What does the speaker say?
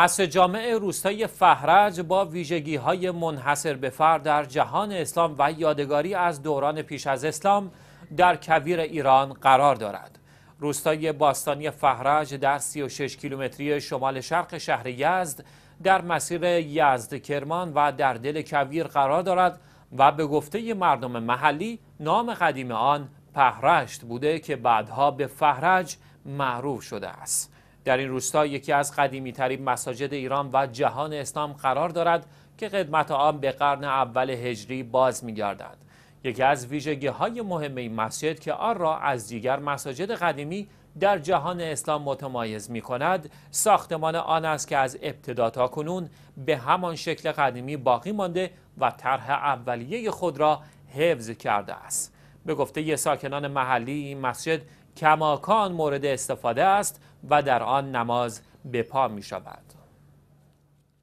مسجد جامع روستای فهرج با ویژگی های منحصر به فرد در جهان اسلام و یادگاری از دوران پیش از اسلام در کویر ایران قرار دارد. روستای باستانی فهرج در 36 کیلومتری شمال شرق شهر یزد در مسیر یزد کرمان و در دل کویر قرار دارد و به گفته مردم محلی نام قدیم آن پهرشت بوده که بعدها به فهرج معروف شده است. در این روستا یکی از قدیمی ترین مساجد ایران و جهان اسلام قرار دارد که خدمت آن به قرن اول هجری باز می یکی از ویژگی های مهم این مسجد که آن را از دیگر مساجد قدیمی در جهان اسلام متمایز می کند ساختمان آن است که از ابتدا تا کنون به همان شکل قدیمی باقی مانده و طرح اولیه خود را حفظ کرده است به گفته ساکنان محلی این مسجد کماکان مورد استفاده است و در آن نماز به پا می شود